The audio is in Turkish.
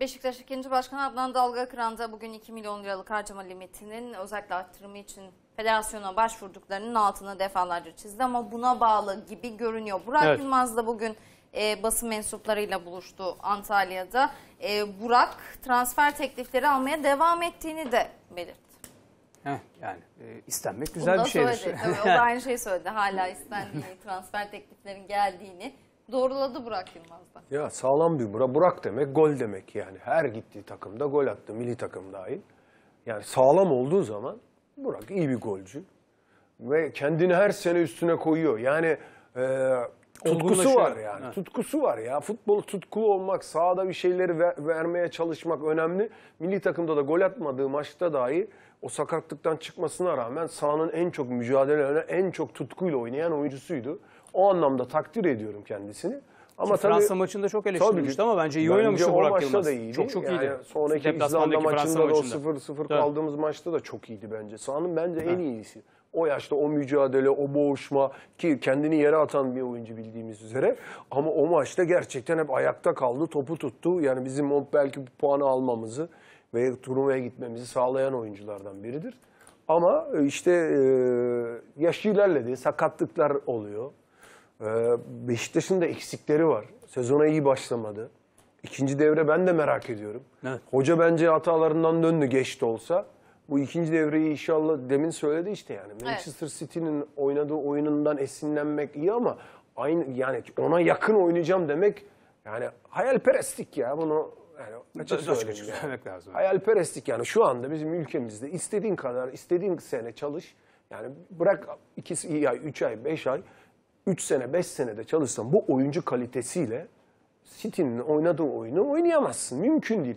Beşiktaş ikinci Başkanı Adnan Dalga Kıranda bugün 2 milyon liralık harcama limitinin özellikle arttırımı için federasyona başvurduklarının altına defalarca çizdi ama buna bağlı gibi görünüyor. Burak evet. Yılmaz da bugün e, basın mensuplarıyla buluştu Antalya'da. E, Burak transfer teklifleri almaya devam ettiğini de belirtti. Heh, yani e, istenmek güzel bir şeydir. Söyledi. Tabii, o da aynı şeyi söyledi. Hala istendiğini, transfer tekliflerin geldiğini Doğruladı Burak Yılmaz'da. Ya sağlam bir Burak. Burak demek gol demek yani. Her gittiği takımda gol attı. Milli takım dahil. Yani sağlam olduğu zaman Burak iyi bir golcü. Ve kendini her sene üstüne koyuyor. Yani e, tutkusu var yani. Ha. Tutkusu var ya. Futbol tutkulu olmak, sahada bir şeyleri ver, vermeye çalışmak önemli. Milli takımda da gol atmadığı maçta dahi o sakatlıktan çıkmasına rağmen sahanın en çok mücadele en çok tutkuyla oynayan oyuncusuydu. O anlamda takdir ediyorum kendisini. Ama Ki tabii, Fransa maçında çok eleştirilmişti tabii, ama bence iyi oynamıştı Burak Yılmaz. Da iyiydi. Çok çok iyiydi. Yani sonraki İzlanda maçında Fransa da o 0-0 kaldığımız maçta da çok iyiydi bence. Sahanın bence ha. en iyisi o yaşta o mücadele, o boğuşma ki kendini yere atan bir oyuncu bildiğimiz üzere. Ama o maçta gerçekten hep ayakta kaldı, topu tuttu. Yani bizim o belki puanı almamızı ve turnuvaya gitmemizi sağlayan oyunculardan biridir. Ama e, işte e, yaşı ilerledi, sakatlıklar oluyor. E, Beşiktaş'ın da eksikleri var. Sezona iyi başlamadı. İkinci devre ben de merak ediyorum. Evet. Hoca bence hatalarından döndü geç de olsa. Bu ikinci devreyi inşallah demin söyledi işte yani. Manchester evet. City'nin oynadığı oyunundan esinlenmek iyi ama aynı yani ona yakın oynayacağım demek yani hayalperestlik ya bunu yani açık söyleyeyim. Yani. Söylemek lazım. Hayalperestlik yani şu anda bizim ülkemizde istediğin kadar istediğin sene çalış yani bırak ikisi ay 3 ay 5 ay 3 sene 5 de çalışsan bu oyuncu kalitesiyle City'nin oynadığı oyunu oynayamazsın. Mümkün değil.